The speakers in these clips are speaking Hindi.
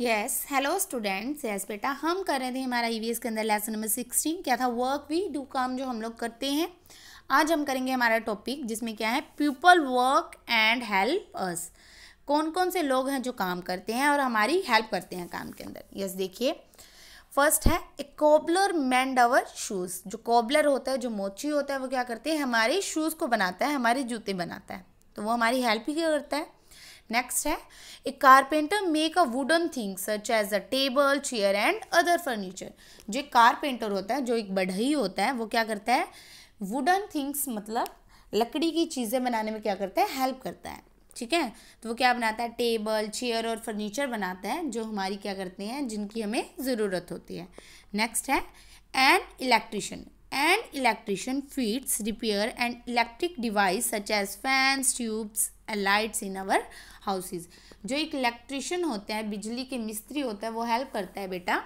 यस हेलो स्टूडेंट्स यस बेटा हम कर रहे थे हमारा ई e के अंदर लेसन नंबर सिक्सटीन क्या था वर्क वी डू काम जो हम लोग करते हैं आज हम करेंगे हमारा टॉपिक जिसमें क्या है people work and help us कौन कौन से लोग हैं जो काम करते हैं और हमारी हेल्प करते हैं काम के अंदर यस देखिए फर्स्ट है a cobbler mend our shoes जो कॉबलर होता है जो मोची होता है वो क्या करते हैं हमारे शूज़ को बनाता है हमारे जूते बनाता है तो वो हमारी हेल्प ही क्या करता है नेक्स्ट है a carpenter make a wooden thing such as a table chair and other furniture जो एक कारपेंटर होता है जो एक बढ़ई होता है वो क्या करता है वुडन थिंग्स मतलब लकड़ी की चीज़ें बनाने में क्या करता है हेल्प करता है ठीक है तो वो क्या बनाता है टेबल चेयर और फर्नीचर बनाता है जो हमारी क्या करते हैं जिनकी हमें ज़रूरत होती है नेक्स्ट है and electrician an electrician fits repair an electric device such as fans tubes lights in our houses जो एक इलेक्ट्रिशियन होते हैं बिजली के मिस्त्री होता है वो हेल्प करता है बेटा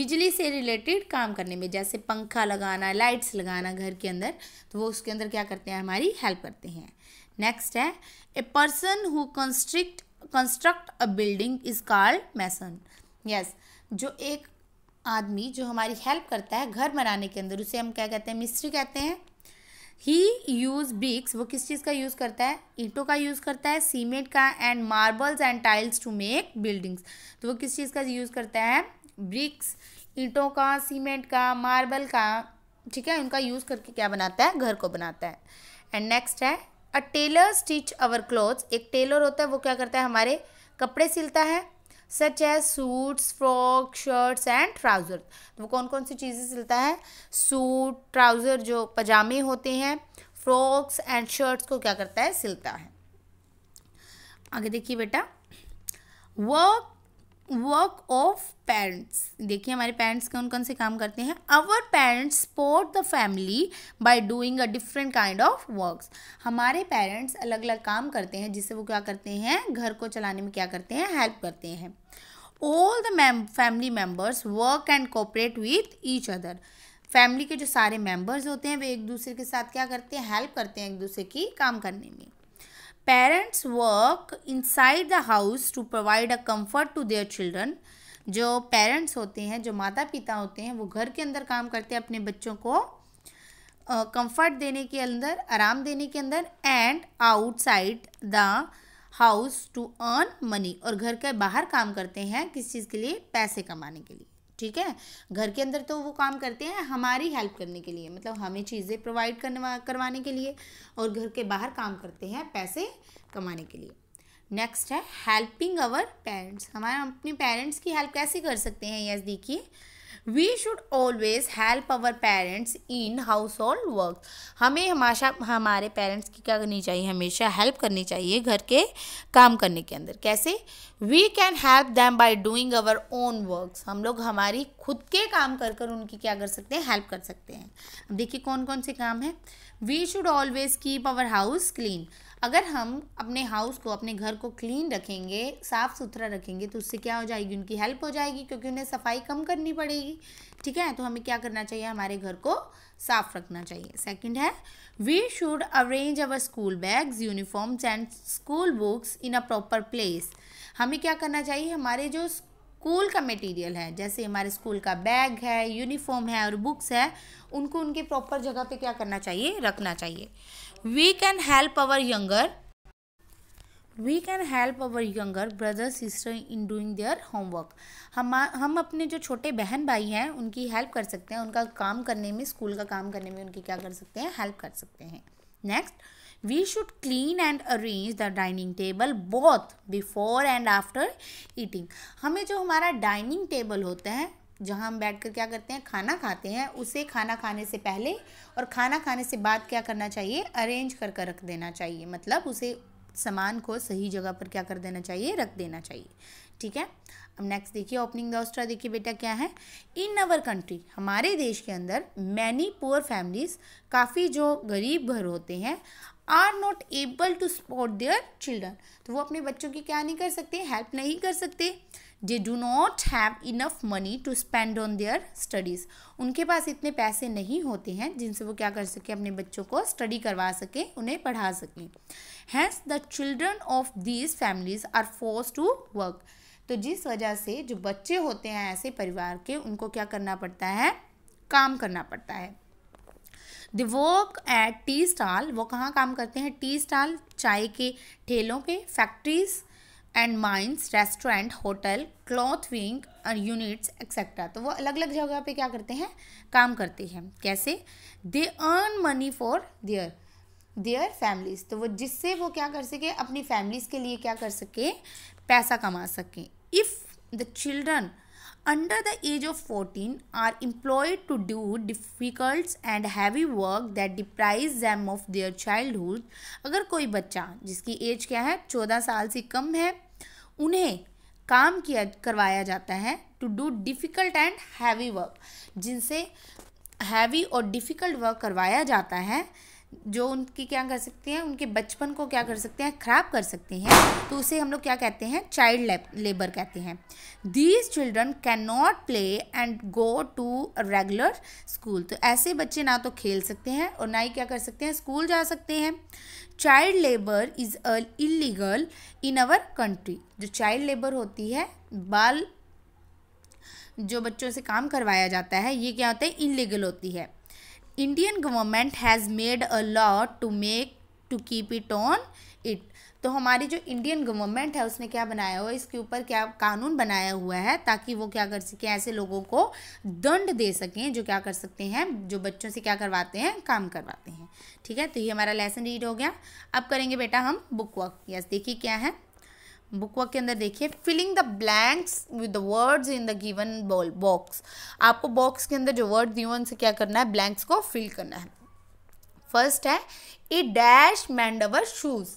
बिजली से रिलेटेड काम करने में जैसे पंखा लगाना लाइट्स लगाना घर के अंदर तो वो उसके अंदर क्या करते हैं हमारी हेल्प करते हैं नेक्स्ट है a person who constrict construct a building is called mason yes जो एक आदमी जो हमारी हेल्प करता है घर बनाने के अंदर उसे हम क्या कहते हैं मिस्त्री कहते हैं ही यूज़ ब्रिक्स वो किस चीज़ का यूज़ करता है ईंटों का यूज़ करता है सीमेंट का and marbles and tiles to make buildings तो वो किस चीज़ का यूज़ करता है ब्रिक्स ईंटों का सीमेंट का मार्बल का ठीक है उनका यूज़ करके क्या बनाता है घर को बनाता है एंड नेक्स्ट है a tailor stitch our clothes एक टेलर होता है वो क्या करता है हमारे कपड़े सिलता है such as suits frock shirts and trouser तो वो कौन कौन सी चीज़ें सिलता है सूट ट्राउज़र जो पजामे होते हैं फ्रॉक्स एंड शर्ट्स को क्या करता है सिलता है आगे देखिए बेटा वर्क वर्क ऑफ पेरेंट्स देखिए हमारे पेरेंट्स कौन कौन से काम करते हैं our parents support the family by doing a different kind of works हमारे पेरेंट्स अलग अलग काम करते हैं जिससे वो क्या करते हैं घर को चलाने में क्या करते हैं हेल्प करते हैं all the family members work and cooperate with each other family के जो सारे मेम्बर्स होते हैं वे एक दूसरे के साथ क्या करते हैं हेल्प करते हैं एक दूसरे की काम करने में parents work inside the house to provide a comfort to their children जो पेरेंट्स होते हैं जो माता पिता होते हैं वो घर के अंदर काम करते हैं अपने बच्चों को कंफर्ट uh, देने के अंदर आराम देने के अंदर and outside the house to earn money और घर के बाहर काम करते हैं किस चीज़ के लिए पैसे कमाने के लिए ठीक है घर के अंदर तो वो काम करते हैं हमारी हेल्प करने के लिए मतलब हमें चीज़ें प्रोवाइड करने करवाने के लिए और घर के बाहर काम करते हैं पैसे कमाने के लिए नेक्स्ट है हेल्पिंग अवर पेरेंट्स हमारे अपने पेरेंट्स की हेल्प कैसे कर सकते हैं यस देखिए we should always help our parents in household work हमें हमेशा हमारे पेरेंट्स की क्या करनी चाहिए हमेशा हेल्प करनी चाहिए घर के काम करने के अंदर कैसे we can help them by doing our own work हम लोग हमारी खुद के काम कर कर उनकी क्या कर सकते हैं हेल्प कर सकते हैं देखिए कौन कौन से काम है we should always keep our house clean अगर हम अपने हाउस को अपने घर को क्लीन रखेंगे साफ़ सुथरा रखेंगे तो उससे क्या हो जाएगी उनकी हेल्प हो जाएगी क्योंकि उन्हें सफाई कम करनी पड़ेगी ठीक है तो हमें क्या करना चाहिए हमारे घर को साफ रखना चाहिए सेकंड है we should arrange our school bags uniforms and school books in a proper place हमें क्या करना चाहिए हमारे जो स्कूल का मटेरियल है जैसे हमारे स्कूल का बैग है यूनिफॉर्म है और बुक्स है उनको उनके प्रॉपर जगह पे क्या करना चाहिए रखना चाहिए we can help our younger we can help our younger brother sister in doing their homework हम हम अपने जो छोटे बहन भाई हैं उनकी हेल्प कर सकते हैं उनका काम करने में स्कूल का काम करने में उनकी क्या कर सकते हैं हेल्प कर सकते हैं next we should clean and arrange the dining table both before and after eating हमें जो हमारा डाइनिंग टेबल होता है जहाँ हम बैठ कर क्या करते हैं खाना खाते हैं उसे खाना खाने से पहले और खाना खाने से बाद क्या करना चाहिए अरेंज कर कर रख देना चाहिए मतलब उसे सामान को सही जगह पर क्या कर देना चाहिए रख देना चाहिए ठीक है अब नेक्स्ट देखिए ओपनिंग दोस्ट्रा देखिए बेटा क्या है इन अवर कंट्री हमारे देश के अंदर मैनी पुअर फैमिलीज काफ़ी जो गरीब घर होते हैं are not able to support their children तो वो अपने बच्चों की क्या नहीं कर सकते हेल्प नहीं कर सकते they do not have enough money to spend on their studies उनके पास इतने पैसे नहीं होते हैं जिनसे वो क्या कर सके अपने बच्चों को स्टडी करवा सकें उन्हें पढ़ा सकें hence the children of these families are force to work तो जिस वजह से जो बच्चे होते हैं ऐसे परिवार के उनको क्या करना पड़ता है काम करना पड़ता है the work at tea stall वो कहाँ काम करते हैं टी स्टॉल चाय के ठेलों के factories and mines restaurant hotel cloth weaving units et cetera तो वो अलग अलग जगह पे क्या करते हैं काम करते हैं कैसे they earn money for their their families तो वो जिससे वो क्या कर सके अपनी फैमिलीज़ के लिए क्या कर सके पैसा कमा सके if the children under the age of 14 are employed to do difficult and heavy work that deprives them of their childhood अगर कोई बच्चा जिसकी एज क्या है 14 साल से कम है उन्हें काम किया करवाया जाता है to do difficult and heavy work जिनसे हैवी और डिफ़िकल्ट वर्क करवाया जाता है जो उनकी क्या कर सकते हैं उनके बचपन को क्या कर सकते हैं ख़राब कर सकते हैं तो उसे हम लोग क्या कहते हैं चाइल्ड लेबर कहते हैं these children can not play and go to regular school तो ऐसे बच्चे ना तो खेल सकते हैं और ना ही क्या कर सकते हैं स्कूल जा सकते हैं child labour is a illegal in our country जो चाइल्ड लेबर होती है बाल जो बच्चों से काम करवाया जाता है ये क्या होता है इलीगल होती है Indian government has made a law to make to keep it on it तो हमारी जो इंडियन गवर्नमेंट है उसने क्या बनाया हुआ इसके ऊपर क्या कानून बनाया हुआ है ताकि वो क्या कर सकें ऐसे लोगों को दंड दे सकें जो क्या कर सकते हैं जो बच्चों से क्या करवाते हैं काम करवाते हैं ठीक है तो ये हमारा लेसन रीड हो गया अब करेंगे बेटा हम बुक वर्क यस देखिए क्या है बुक वॉक के अंदर देखिए filling the blanks with the words in the given ball box आपको बॉक्स के अंदर जो वर्ड दिए उनसे क्या करना है ब्लैंक्स को फिल करना है फर्स्ट है ए डैश मैंडवर शूज़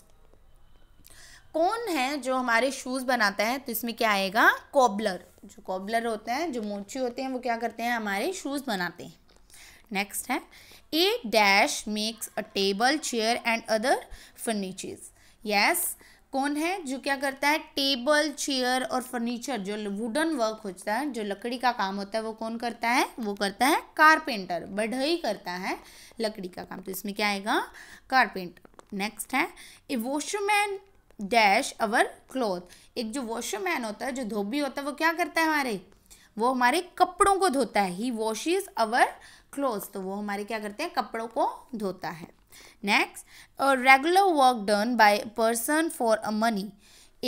कौन है जो हमारे शूज़ बनाता है तो इसमें क्या आएगा कॉबलर जो कॉबलर होते हैं जो मोची होते हैं वो क्या करते हैं हमारे शूज़ बनाते हैं नेक्स्ट है a dash makes a table chair and other furnitures yes कौन है जो क्या करता है टेबल चेयर और फर्नीचर जो वुडन वर्क होता है जो लकड़ी का काम होता है वो कौन करता है वो करता है कारपेंटर बढ़ई करता है लकड़ी का काम तो इसमें क्या आएगा कारपेंटर नेक्स्ट है a washman dash our cloth एक जो वॉशमैन होता है जो धोबी होता है वो क्या करता है हमारे वो हमारे कपड़ों को धोता है ही वॉशिज अवर क्लोथ तो वो हमारे क्या करते हैं कपड़ों को धोता है next a regular work done by person for a money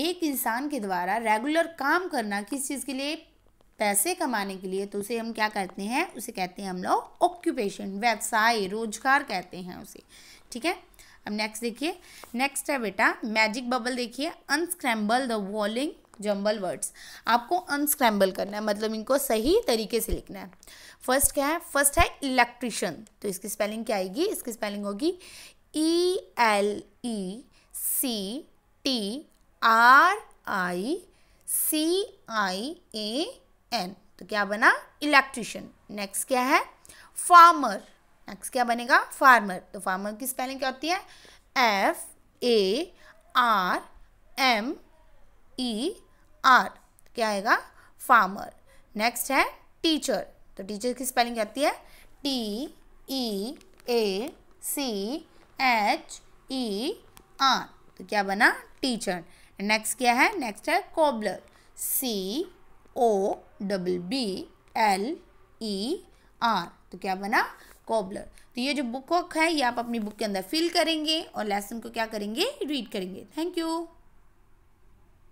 एक इंसान के द्वारा रेगुलर काम करना किस चीज़ के लिए पैसे कमाने के लिए तो उसे हम क्या कहते हैं उसे कहते हैं हम लोग ऑक्यूपेशन व्यवसाय रोजगार कहते हैं उसे ठीक है अब नेक्स्ट देखिए नेक्स्ट है बेटा मैजिक बबल देखिए unscramble the following jumble words आपको अनस्क्रैम्बल करना है मतलब इनको सही तरीके से लिखना है फर्स्ट क्या है फर्स्ट है इलेक्ट्रिशियन तो इसकी स्पेलिंग क्या आएगी इसकी स्पेलिंग होगी E L E C T R I C I A N तो क्या बना इलेक्ट्रिशियन नेक्स्ट क्या है फार्मर नेक्स्ट क्या बनेगा फार्मर तो फार्मर की स्पेलिंग क्या होती है F A R M E R क्या आएगा फार्मर नेक्स्ट है टीचर तो टीचर की स्पेलिंग आती है T E A C H E R तो क्या बना टीचर नेक्स्ट क्या है नेक्स्ट है cobbler C O double B L E R तो क्या बना कोबलर तो ये जो बुक वर्क है ये आप अपनी बुक के अंदर फिल करेंगे और लेसन को क्या करेंगे रीड करेंगे थैंक यू